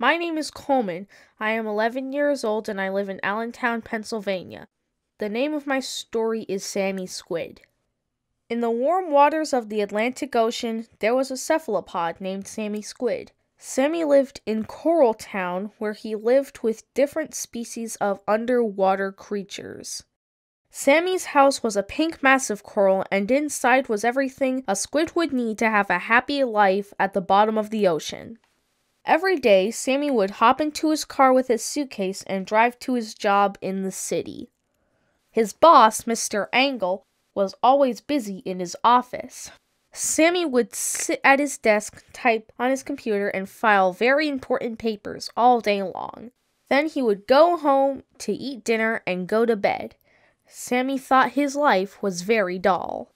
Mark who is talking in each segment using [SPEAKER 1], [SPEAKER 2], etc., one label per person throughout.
[SPEAKER 1] My name is Coleman. I am 11 years old and I live in Allentown, Pennsylvania. The name of my story is Sammy Squid. In the warm waters of the Atlantic Ocean, there was a cephalopod named Sammy Squid. Sammy lived in Coral Town, where he lived with different species of underwater creatures. Sammy's house was a pink mass of coral, and inside was everything a squid would need to have a happy life at the bottom of the ocean. Every day, Sammy would hop into his car with his suitcase and drive to his job in the city. His boss, Mr. Angle, was always busy in his office. Sammy would sit at his desk, type on his computer, and file very important papers all day long. Then he would go home to eat dinner and go to bed. Sammy thought his life was very dull.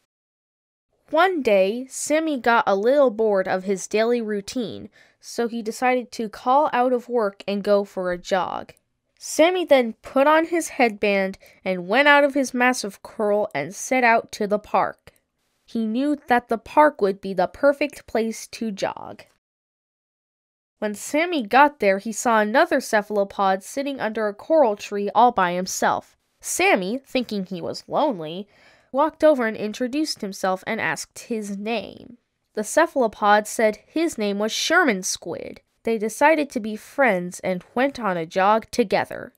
[SPEAKER 1] One day, Sammy got a little bored of his daily routine, so he decided to call out of work and go for a jog. Sammy then put on his headband and went out of his massive curl and set out to the park. He knew that the park would be the perfect place to jog. When Sammy got there, he saw another cephalopod sitting under a coral tree all by himself. Sammy, thinking he was lonely, walked over and introduced himself and asked his name. The cephalopod said his name was Sherman Squid. They decided to be friends and went on a jog together.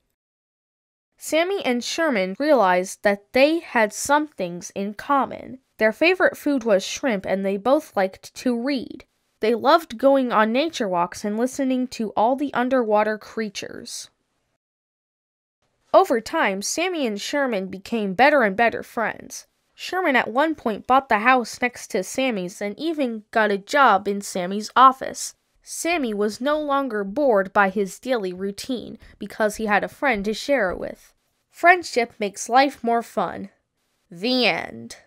[SPEAKER 1] Sammy and Sherman realized that they had some things in common. Their favorite food was shrimp, and they both liked to read. They loved going on nature walks and listening to all the underwater creatures. Over time, Sammy and Sherman became better and better friends. Sherman at one point bought the house next to Sammy's and even got a job in Sammy's office. Sammy was no longer bored by his daily routine because he had a friend to share it with. Friendship makes life more fun. The end.